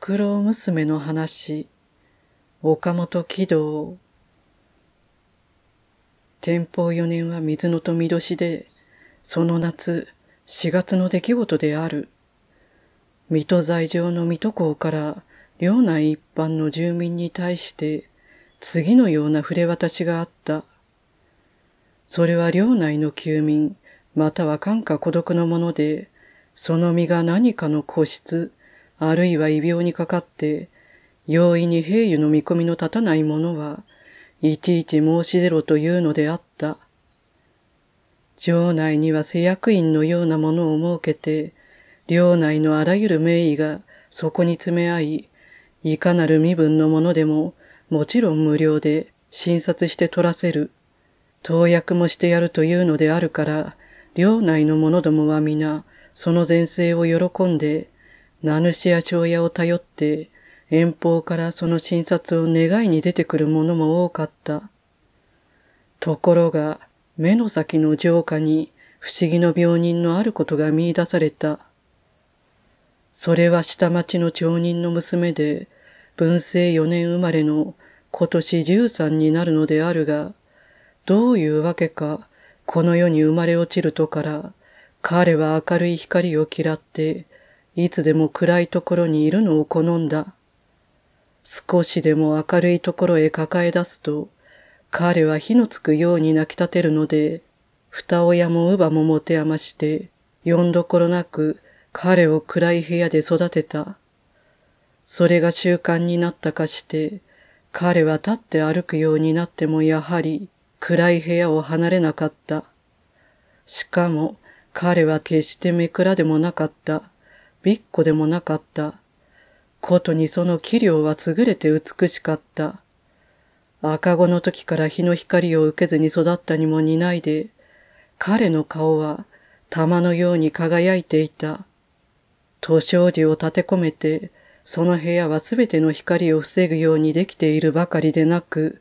黒娘の話、岡本喜道。天保四年は水の見年で、その夏、四月の出来事である。水戸在住の水戸港から、領内一般の住民に対して、次のような触れ渡しがあった。それは領内の休民、または感化孤独のもので、その身が何かの個室、あるいは異病にかかって、容易に兵癒の見込みの立たない者は、いちいち申し出ろというのであった。城内には施薬院のようなものを設けて、領内のあらゆる名医がそこに詰め合い、いかなる身分のものでも、もちろん無料で診察して取らせる。投薬もしてやるというのであるから、領内の者どもは皆、その前世を喜んで、名主や庄屋を頼って遠方からその診察を願いに出てくる者も多かった。ところが目の先の浄化に不思議の病人のあることが見出された。それは下町の町人の娘で文政4年生まれの今年13になるのであるが、どういうわけかこの世に生まれ落ちるとから彼は明るい光を嫌っていつでも暗いところにいるのを好んだ。少しでも明るいところへ抱え出すと、彼は火のつくように泣き立てるので、二親も乳母も持て余して、よんどころなく彼を暗い部屋で育てた。それが習慣になったかして、彼は立って歩くようになってもやはり暗い部屋を離れなかった。しかも彼は決して目くらでもなかった。びっこでもなかった。ことにその器量は優れて美しかった。赤子の時から日の光を受けずに育ったにも似ないで、彼の顔は玉のように輝いていた。図書寺を立て込めて、その部屋はすべての光を防ぐようにできているばかりでなく、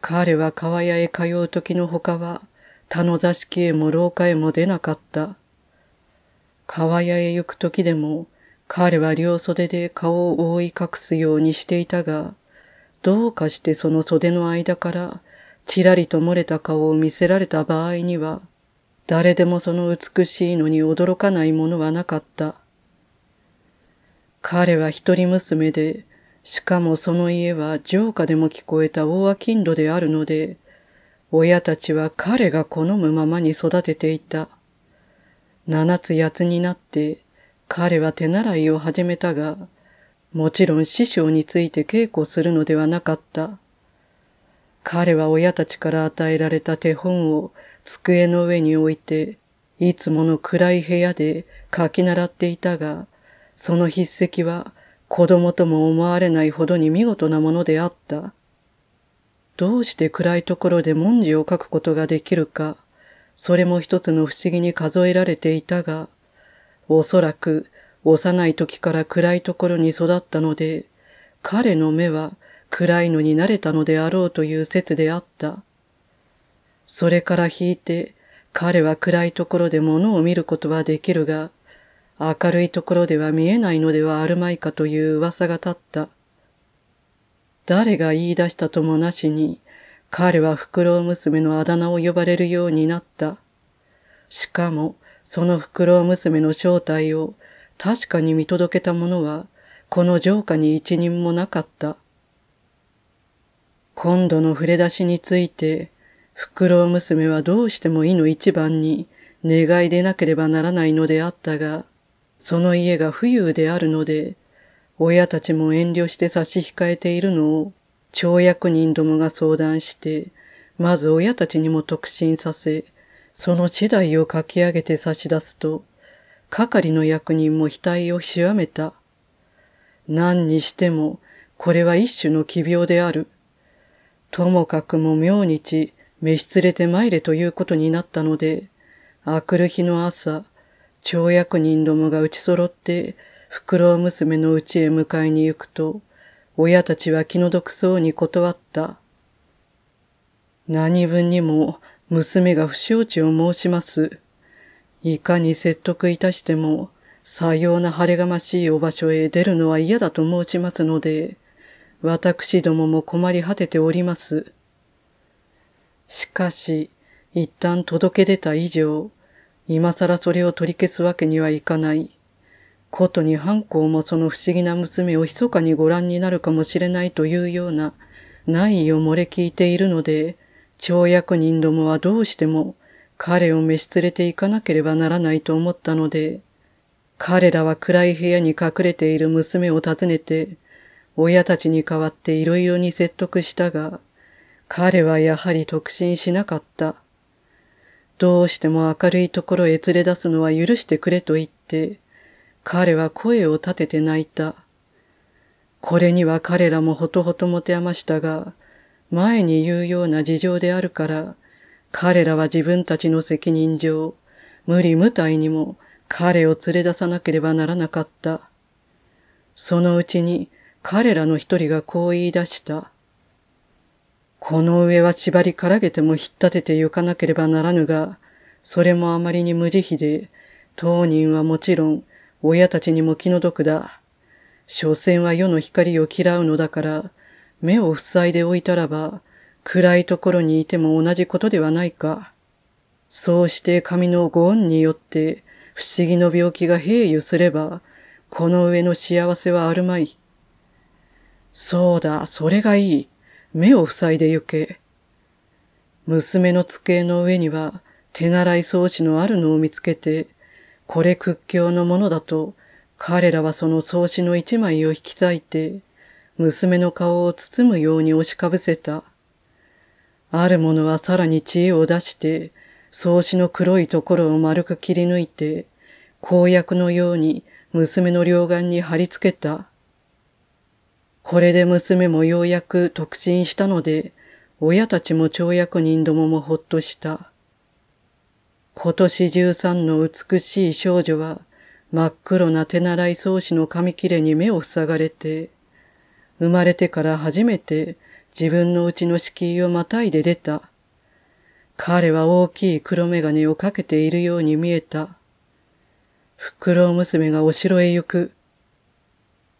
彼は川屋へ通う時のほかは、他の座敷へも廊下へも出なかった。川屋へ行く時でも、彼は両袖で顔を覆い隠すようにしていたが、どうかしてその袖の間から、ちらりと漏れた顔を見せられた場合には、誰でもその美しいのに驚かないものはなかった。彼は一人娘で、しかもその家は城下でも聞こえた大商人であるので、親たちは彼が好むままに育てていた。七つ八つになって彼は手習いを始めたが、もちろん師匠について稽古するのではなかった。彼は親たちから与えられた手本を机の上に置いて、いつもの暗い部屋で書き習っていたが、その筆跡は子供とも思われないほどに見事なものであった。どうして暗いところで文字を書くことができるか、それも一つの不思議に数えられていたが、おそらく幼い時から暗いところに育ったので、彼の目は暗いのに慣れたのであろうという説であった。それから引いて、彼は暗いところで物を見ることはできるが、明るいところでは見えないのではあるまいかという噂が立った。誰が言い出したともなしに、彼はフクロウ娘のあだ名を呼ばれるようになった。しかも、そのフクロウ娘の正体を確かに見届けた者は、この城下に一人もなかった。今度の触れ出しについて、フクロウ娘はどうしても意の一番に願いでなければならないのであったが、その家が富裕であるので、親たちも遠慮して差し控えているのを町役人どもが相談して、まず親たちにも特進させ、その次第を書き上げて差し出すと、係の役人も額をしわめた。何にしても、これは一種の奇病である。ともかくも明日、召し連れて参れということになったので、明くる日の朝、町役人どもが打ち揃って、袋娘の家へ迎えに行くと、親たちは気の毒そうに断った。何分にも娘が不承知を申します。いかに説得いたしても、さような晴れがましいお場所へ出るのは嫌だと申しますので、私どもも困り果てております。しかし、一旦届け出た以上、今更それを取り消すわけにはいかない。ことに反抗もその不思議な娘を密かにご覧になるかもしれないというような内意を漏れ聞いているので、町役人どもはどうしても彼を召し連れて行かなければならないと思ったので、彼らは暗い部屋に隠れている娘を訪ねて、親たちに代わって色々に説得したが、彼はやはり特進しなかった。どうしても明るいところへ連れ出すのは許してくれと言って、彼は声を立てて泣いた。これには彼らもほとほと持て余したが、前に言うような事情であるから、彼らは自分たちの責任上、無理無体にも彼を連れ出さなければならなかった。そのうちに彼らの一人がこう言い出した。この上は縛りからげても引っ立てて行かなければならぬが、それもあまりに無慈悲で、当人はもちろん親たちにも気の毒だ。所詮は世の光を嫌うのだから、目を塞いでおいたらば、暗いところにいても同じことではないか。そうして神のご恩によって、不思議の病気が平癒すれば、この上の幸せはあるまい。そうだ、それがいい。目を塞いで行け。娘の机の上には、手習い装置のあるのを見つけて、これ屈強のものだと、彼らはその草子の一枚を引き裂いて、娘の顔を包むように押しかぶせた。ある者はさらに知恵を出して、草子の黒いところを丸く切り抜いて、公約のように娘の両眼に貼り付けた。これで娘もようやく特進したので、親たちも跳躍人どももほっとした。今年十三の美しい少女は、真っ黒な手習い草子の紙切れに目を塞がれて、生まれてから初めて自分のうちの敷居をまたいで出た。彼は大きい黒眼鏡をかけているように見えた。袋娘がお城へ行く。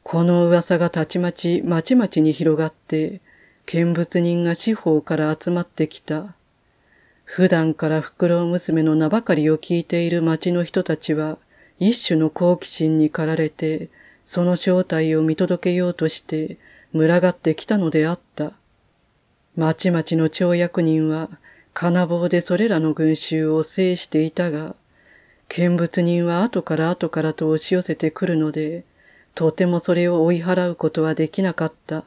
この噂がたちまちまちまちに広がって、見物人が四方から集まってきた。普段から袋娘の名ばかりを聞いている町の人たちは、一種の好奇心に駆られて、その正体を見届けようとして、群がってきたのであった。町々の町役人は、金棒でそれらの群衆を制していたが、見物人は後から後からと押し寄せてくるので、とてもそれを追い払うことはできなかった。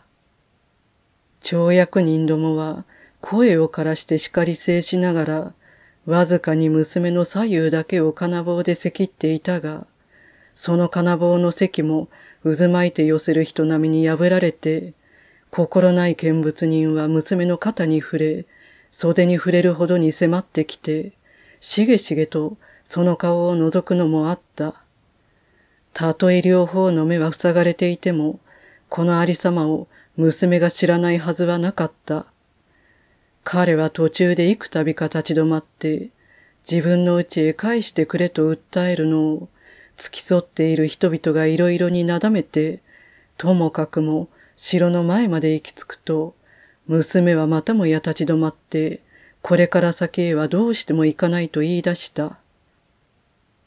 町役人どもは、声を枯らして叱り制しながら、わずかに娘の左右だけを金棒でせきっていたが、その金棒の席も渦巻いて寄せる人並みに破られて、心ない見物人は娘の肩に触れ、袖に触れるほどに迫ってきて、しげしげとその顔を覗くのもあった。たとえ両方の目は塞がれていても、このありさまを娘が知らないはずはなかった。彼は途中で幾度か立ち止まって、自分の家へ返してくれと訴えるのを、付き添っている人々が色々になだめて、ともかくも城の前まで行き着くと、娘はまたもや立ち止まって、これから先へはどうしても行かないと言い出した。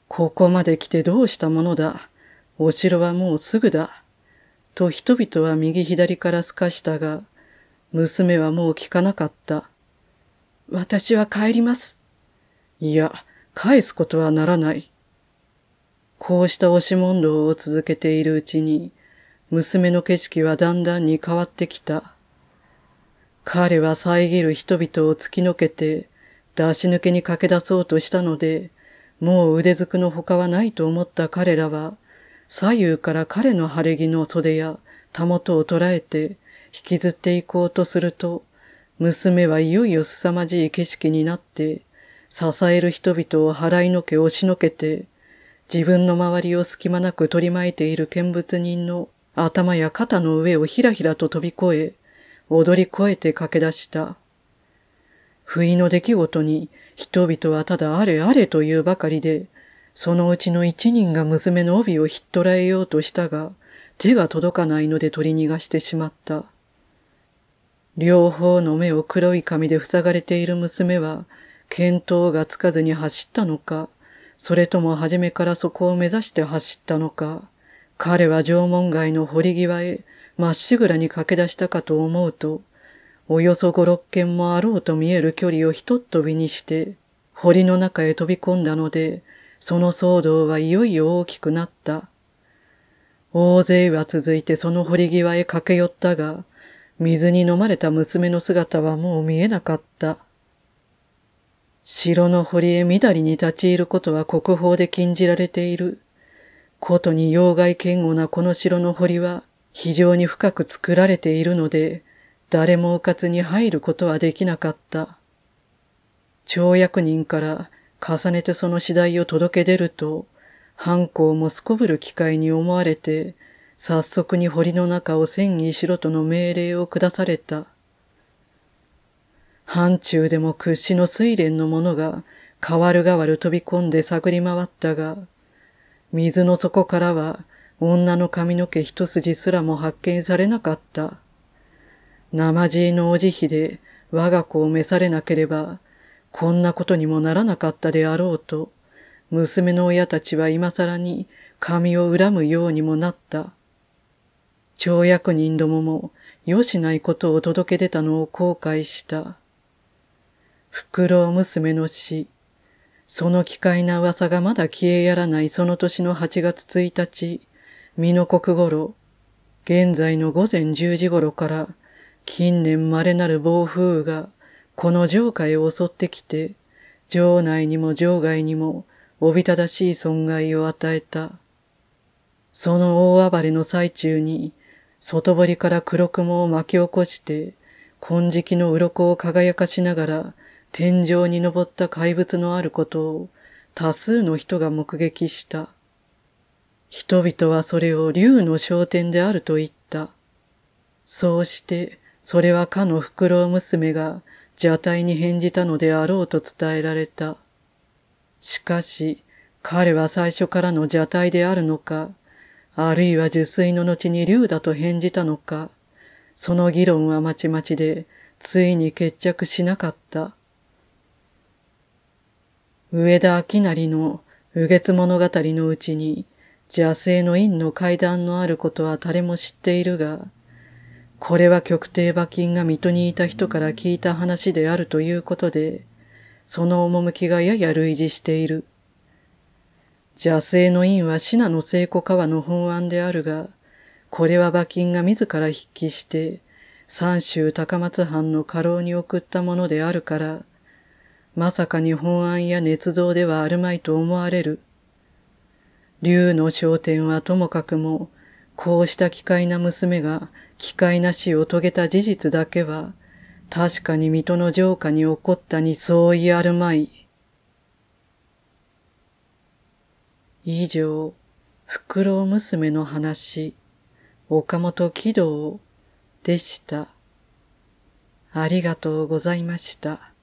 ここまで来てどうしたものだ。お城はもうすぐだ。と人々は右左からすかしたが、娘はもう聞かなかった。私は帰ります。いや、返すことはならない。こうした押し問答を続けているうちに、娘の景色はだんだんに変わってきた。彼は遮る人々を突きのけて、出し抜けに駆け出そうとしたので、もう腕づくの他はないと思った彼らは、左右から彼の晴れ着の袖やたもとを捉えて、引きずっていこうとすると、娘はいよいよ凄まじい景色になって、支える人々を払いのけ押しのけて、自分の周りを隙間なく取り巻いている見物人の頭や肩の上をひらひらと飛び越え、踊り越えて駆け出した。不意の出来事に人々はただあれあれというばかりで、そのうちの一人が娘の帯を引っ捕らえようとしたが、手が届かないので取り逃がしてしまった。両方の目を黒い紙で塞がれている娘は、見当がつかずに走ったのか、それとも初めからそこを目指して走ったのか、彼は縄文街の堀際へ、まっしぐらに駆け出したかと思うと、およそ五六軒もあろうと見える距離をひとっ飛びにして、堀の中へ飛び込んだので、その騒動はいよいよ大きくなった。大勢は続いてその堀際へ駆け寄ったが、水に飲まれた娘の姿はもう見えなかった。城の堀へみだりに立ち入ることは国宝で禁じられている。ことに妖怪堅固なこの城の堀は非常に深く作られているので、誰も迂かつに入ることはできなかった。町役人から重ねてその次第を届け出ると、犯行もすこぶる機会に思われて、早速に堀の中を戦移しろとの命令を下された。範疇でも屈指の水蓮の者が、変わる変わる飛び込んで探り回ったが、水の底からは女の髪の毛一筋すらも発見されなかった。生地のお慈悲で我が子を召されなければ、こんなことにもならなかったであろうと、娘の親たちは今更に髪を恨むようにもなった。長役人どもも、よしないことを届け出たのを後悔した。袋ク娘の死。その奇怪な噂がまだ消えやらないその年の8月1日、美濃国頃、現在の午前10時頃から、近年稀なる暴風雨が、この城下へ襲ってきて、城内にも城外にも、おびただしい損害を与えた。その大暴れの最中に、外堀から黒雲を巻き起こして、金色の鱗を輝かしながら天井に登った怪物のあることを多数の人が目撃した。人々はそれを竜の昇天であると言った。そうして、それはかの袋娘が邪体に返じたのであろうと伝えられた。しかし、彼は最初からの邪体であるのか、あるいは受水の後に竜だと返事たのか、その議論はまちまちで、ついに決着しなかった。上田明成の右月物語のうちに、邪性の院の階段のあることは誰も知っているが、これは極低馬金が水戸にいた人から聞いた話であるということで、その趣がやや類似している。邪性の院は信濃聖子川の本案であるが、これは馬琴が自ら筆記して、三州高松藩の家老に送ったものであるから、まさかに本案や捏造ではあるまいと思われる。竜の商店はともかくも、こうした奇怪な娘が奇怪な死を遂げた事実だけは、確かに水戸の城下に起こったに相違あるまい。以上、袋娘の話、岡本喜道でした。ありがとうございました。